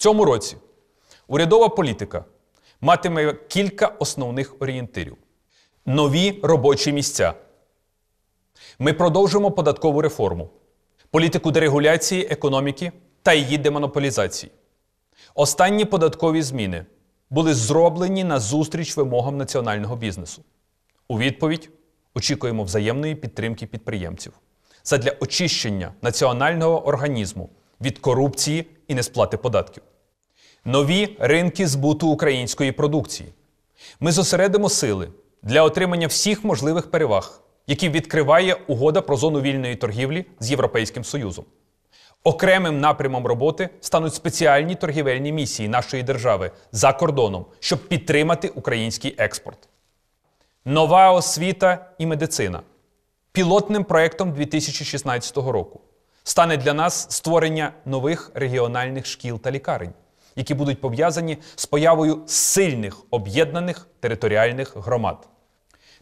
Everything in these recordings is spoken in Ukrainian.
цьому році урядова політика матиме кілька основних орієнтирів: нові робочі місця. Ми продовжимо податкову реформу, політику дерегуляції економіки та її демонополізації. Останні податкові зміни були зроблені на зустріч вимогам національного бізнесу. У відповідь очікуємо взаємної підтримки підприємців задля очищення національного організму від корупції і несплати податків нові ринки збуту української продукції. Ми зосередимо сили для отримання всіх можливих переваг, які відкриває угода про зону вільної торгівлі з Європейським Союзом. Окремим напрямом роботи стануть спеціальні торгівельні місії нашої держави за кордоном, щоб підтримати український експорт. Нова освіта і медицина пілотним проєктом 2016 року стане для нас створення нових регіональних шкіл та лікарень які будуть пов'язані з появою сильних об'єднаних територіальних громад.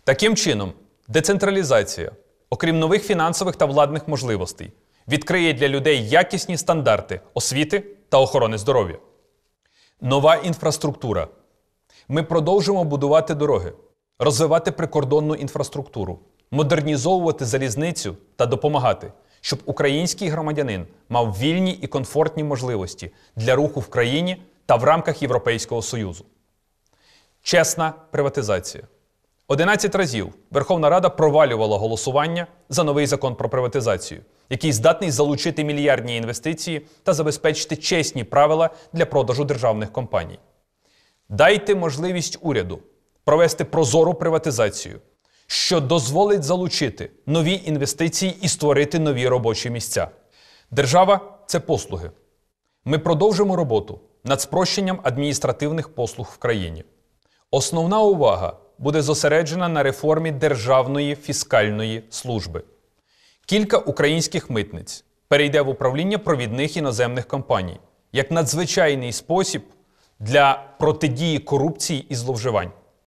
Таким чином, децентралізація, окрім нових фінансових та владних можливостей, відкриє для людей якісні стандарти освіти та охорони здоров'я. Нова інфраструктура. Ми продовжимо будувати дороги, розвивати прикордонну інфраструктуру, модернізовувати залізницю та допомагати щоб український громадянин мав вільні і комфортні можливості для руху в країні та в рамках Європейського Союзу. Чесна приватизація. 11 разів Верховна Рада провалювала голосування за новий закон про приватизацію, який здатний залучити мільярдні інвестиції та забезпечити чесні правила для продажу державних компаній. Дайте можливість уряду провести прозору приватизацію що дозволить залучити нові інвестиції і створити нові робочі місця. Держава це послуги. Ми продовжимо роботу над спрощенням адміністративних послуг в країні. Основна увага буде зосереджена на реформі Державної фіскальної служби. Кілька українських митниць перейде в управління провідних іноземних компаній як надзвичайний спосіб для протидії корупції і зловживань.